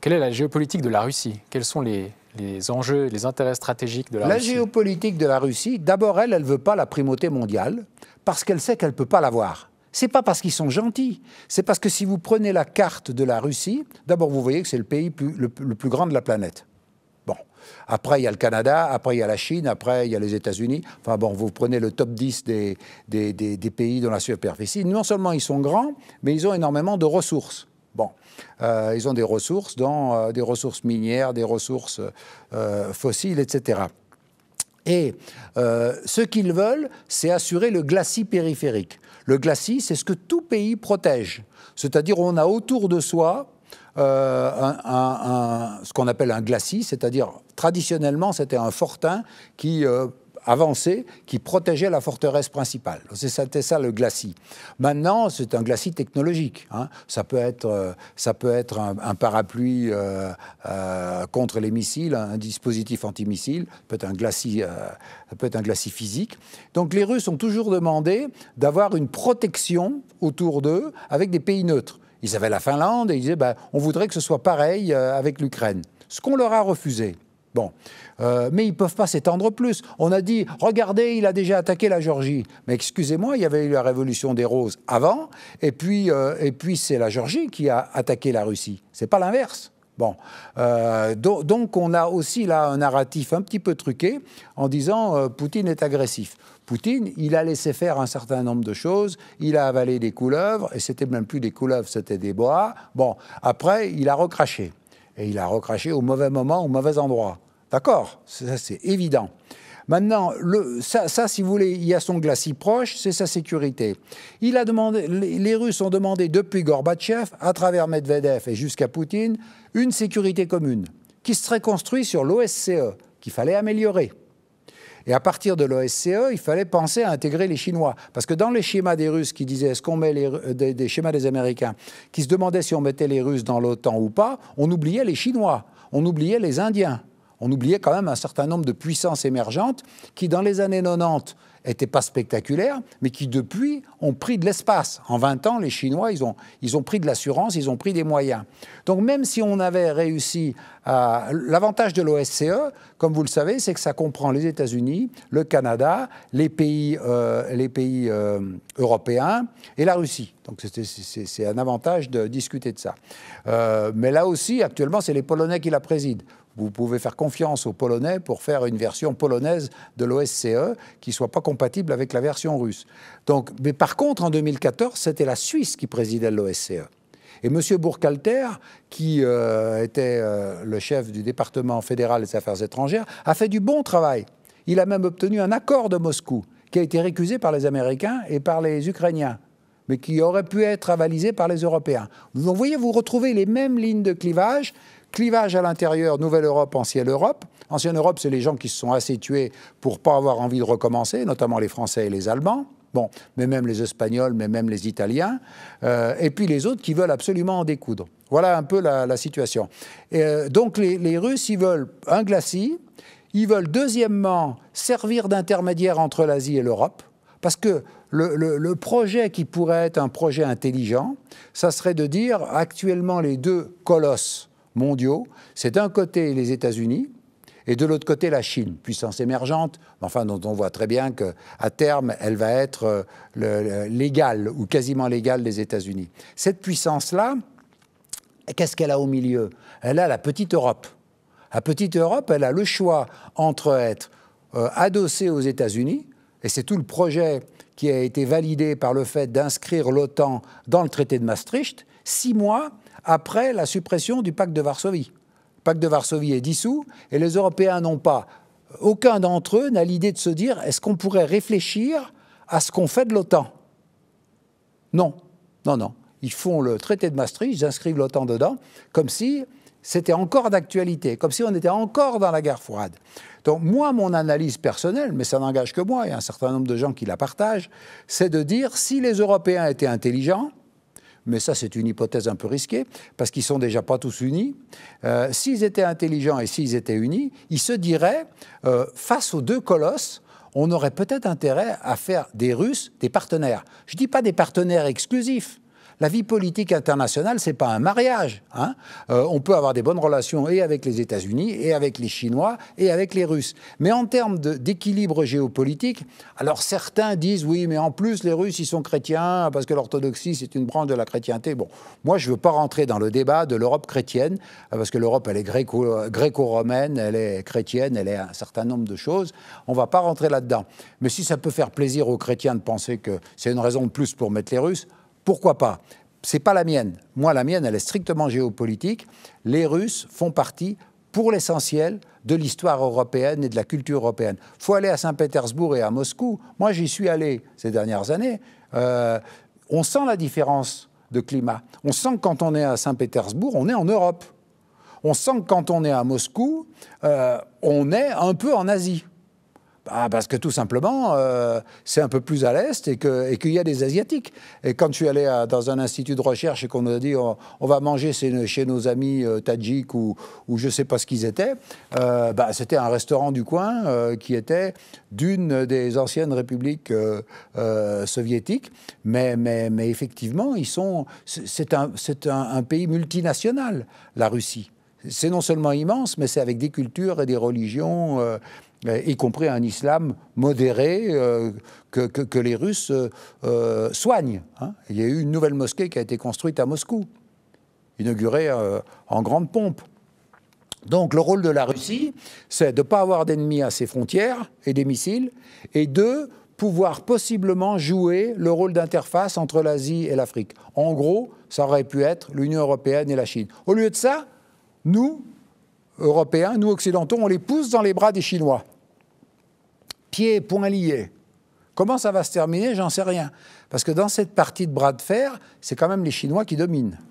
Quelle est la géopolitique de la Russie Quels sont les, enjeux, les intérêts stratégiques de la, Russie La géopolitique de la Russie, d'abord, elle, elle ne veut pas la primauté mondiale parce qu'elle sait qu'elle ne peut pas l'avoir. C'est pas parce qu'ils sont gentils, c'est parce que si vous prenez la carte de la Russie, d'abord vous voyez que c'est le pays le, plus grand de la planète. Bon. Après, il y a le Canada, après, il y a la Chine, après, il y a les États-Unis. Enfin bon, vous prenez le top 10 des, des, des pays dans la superficie. Non seulement ils sont grands, mais ils ont énormément de ressources. Bon, euh, ils ont des ressources, dans, euh, des ressources minières, des ressources euh, fossiles, etc. Et ce qu'ils veulent, c'est assurer le glacis périphérique. Le glacis, c'est ce que tout pays protège. C'est-à-dire, on a autour de soi un, ce qu'on appelle un glacis, c'est-à-dire traditionnellement c'était un fortin qui euh, avancé qui protégeait la forteresse principale. C'était ça le glacis. Maintenant, c'est un glacis technologique. Hein. Euh, ça peut être, un, parapluie euh, euh, contre les missiles, un dispositif antimissile, peut être un glacis, peut être un glacis physique. Donc les Russes ont toujours demandé d'avoir une protection autour d'eux avec des pays neutres. Ils avaient la Finlande et ils disaient ben, on voudrait que ce soit pareil avec l'Ukraine. Ce qu'on leur a refusé. Bon. Euh, mais ils ne peuvent pas s'étendre plus. On a dit, regardez, il a déjà attaqué la Géorgie. Mais excusez-moi, il y avait eu la révolution des roses avant, et puis, euh, puis c'est la Géorgie qui a attaqué la Russie. C'est pas l'inverse. Bon. Euh, donc on a aussi là un narratif un petit peu truqué en disant Poutine est agressif. Poutine, il a laissé faire un certain nombre de choses, il a avalé des couleuvres, et c'était même plus des couleuvres, c'était des bois, Bon, après, il a recraché. Et il a recraché au mauvais moment, au mauvais endroit. D'accord Ça, c'est évident. Maintenant, ça, si vous voulez, il y a son glacis proche, c'est sa sécurité. Il a demandé, les Russes ont demandé depuis Gorbatchev, à travers Medvedev et jusqu'à Poutine, une sécurité commune qui serait construite sur l'OSCE, qu'il fallait améliorer. Et à partir de l'OSCE, il fallait penser à intégrer les Chinois. Parce que dans les schémas des Russes qui disaient est-ce qu'on met des, schémas des Américains, qui se demandaient si on mettait les Russes dans l'OTAN ou pas, on oubliait les Chinois, on oubliait les Indiens on oubliait quand même un certain nombre de puissances émergentes qui, dans les années 90, n'étaient pas spectaculaires, mais qui depuis ont pris de l'espace. En 20 ans, les Chinois, ils ont, pris de l'assurance, ils ont pris des moyens. Donc même si on avait réussi à... L'avantage de l'OSCE, comme vous le savez, c'est que ça comprend les États-Unis, le Canada, les pays, euh, euh, européens et la Russie. Donc c'est un avantage de discuter de ça. Euh, mais là aussi, actuellement, c'est les Polonais qui la président vous pouvez faire confiance aux Polonais pour faire une version polonaise de l'OSCE qui ne soit pas compatible avec la version russe. Donc, mais par contre, en 2014, c'était la Suisse qui présidait l'OSCE. Et M. Burkhalter, qui euh, était euh, le chef du département fédéral des affaires étrangères, a fait du bon travail. Il a même obtenu un accord de Moscou, qui a été récusé par les Américains et par les Ukrainiens, mais qui aurait pu être avalisé par les Européens. vous voyez, vous retrouvez les mêmes lignes de clivage Clivage à l'intérieur, Nouvelle Europe, Ancienne Europe. Ancienne Europe, c'est les gens qui se sont assez tués pour pas avoir envie de recommencer, notamment les Français et les Allemands. Bon, mais même les Espagnols, mais même les Italiens, euh, et puis les autres qui veulent absolument en découdre. Voilà un peu la, situation. Euh, donc les, Russes, ils veulent un glacis, ils veulent deuxièmement servir d'intermédiaire entre l'Asie et l'Europe, parce que le, le, projet qui pourrait être un projet intelligent, ça serait de dire actuellement les deux colosses mondiaux, c'est d'un côté les États-Unis et de l'autre côté la Chine, puissance émergente, enfin dont on voit très bien que à terme, elle va être euh, l'égale ou quasiment l'égale des États-Unis. Cette puissance-là, qu'est-ce qu'elle a au milieu Elle a la petite Europe. La petite Europe, elle a le choix entre être euh, adossée aux États-Unis, et c'est tout le projet qui a été validé par le fait d'inscrire l'OTAN dans le traité de Maastricht, six mois après la suppression du pacte de Varsovie. Le pacte de Varsovie est dissous et les Européens n'ont pas, aucun d'entre eux n'a l'idée de se dire est-ce qu'on pourrait réfléchir à ce qu'on fait de l'OTAN Non, non, non. Ils font le traité de Maastricht, ils inscrivent l'OTAN dedans, comme si c'était encore d'actualité, comme si on était encore dans la guerre froide. Donc moi, mon analyse personnelle, mais ça n'engage que moi et un certain nombre de gens qui la partagent, c'est de dire si les Européens étaient intelligents, mais ça c'est une hypothèse un peu risquée, parce qu'ils sont déjà pas tous unis. Euh, s'ils étaient intelligents et s'ils étaient unis, ils se diraient, euh, face aux deux colosses, on aurait peut-être intérêt à faire des Russes des partenaires. Je ne dis pas des partenaires exclusifs, la vie politique internationale, ce n'est pas un mariage. Hein. Euh, on peut avoir des bonnes relations et avec les États-Unis, et avec les Chinois, et avec les Russes. Mais en termes d'équilibre géopolitique, alors certains disent oui, mais en plus les Russes, ils sont chrétiens parce que l'orthodoxie, c'est une branche de la chrétienté. Bon, moi, je ne veux pas rentrer dans le débat de l'Europe chrétienne parce que l'Europe, elle est gréco-romaine, elle est chrétienne, elle est un certain nombre de choses. On va pas rentrer là-dedans. Mais si ça peut faire plaisir aux chrétiens de penser que c'est une raison de plus pour mettre les Russes, pourquoi pas C'est pas la mienne. Moi, la mienne, elle est strictement géopolitique. Les Russes font partie, pour l'essentiel, de l'histoire européenne et de la culture européenne. Il Faut aller à Saint-Pétersbourg et à Moscou. Moi, j'y suis allé ces dernières années. Euh, on sent la différence de climat. On sent que quand on est à Saint-Pétersbourg, on est en Europe. On sent que quand on est à Moscou, euh, on est un peu en Asie. Ah, parce que tout simplement, euh, c'est un peu plus à l'Est et qu'il y a des Asiatiques. Et quand je suis allé dans un institut de recherche et qu'on nous a dit on, va manger chez, nos amis euh, ou, je ne sais pas ce qu'ils étaient, euh, bah, c'était un restaurant du coin euh, qui était d'une des anciennes républiques soviétiques. Mais, mais, mais, effectivement, ils sont, c'est un, un pays multinational, la Russie c'est non seulement immense, mais c'est avec des cultures et des religions euh, y compris un islam modéré euh, que, les Russes euh, soignent. Hein. Il y a eu une nouvelle mosquée qui a été construite à Moscou, inaugurée en grande pompe. Donc le rôle de la Russie, c'est de ne pas avoir d'ennemis à ses frontières et des missiles, et de pouvoir possiblement jouer le rôle d'interface entre l'Asie et l'Afrique. En gros, ça aurait pu être l'Union européenne et la Chine. Au lieu de ça, nous, Européens, nous Occidentaux, on les pousse dans les bras des Chinois. Pieds et poings liés. Comment ça va se terminer J'en sais rien. Parce que dans cette partie de bras de fer, c'est quand même les Chinois qui dominent.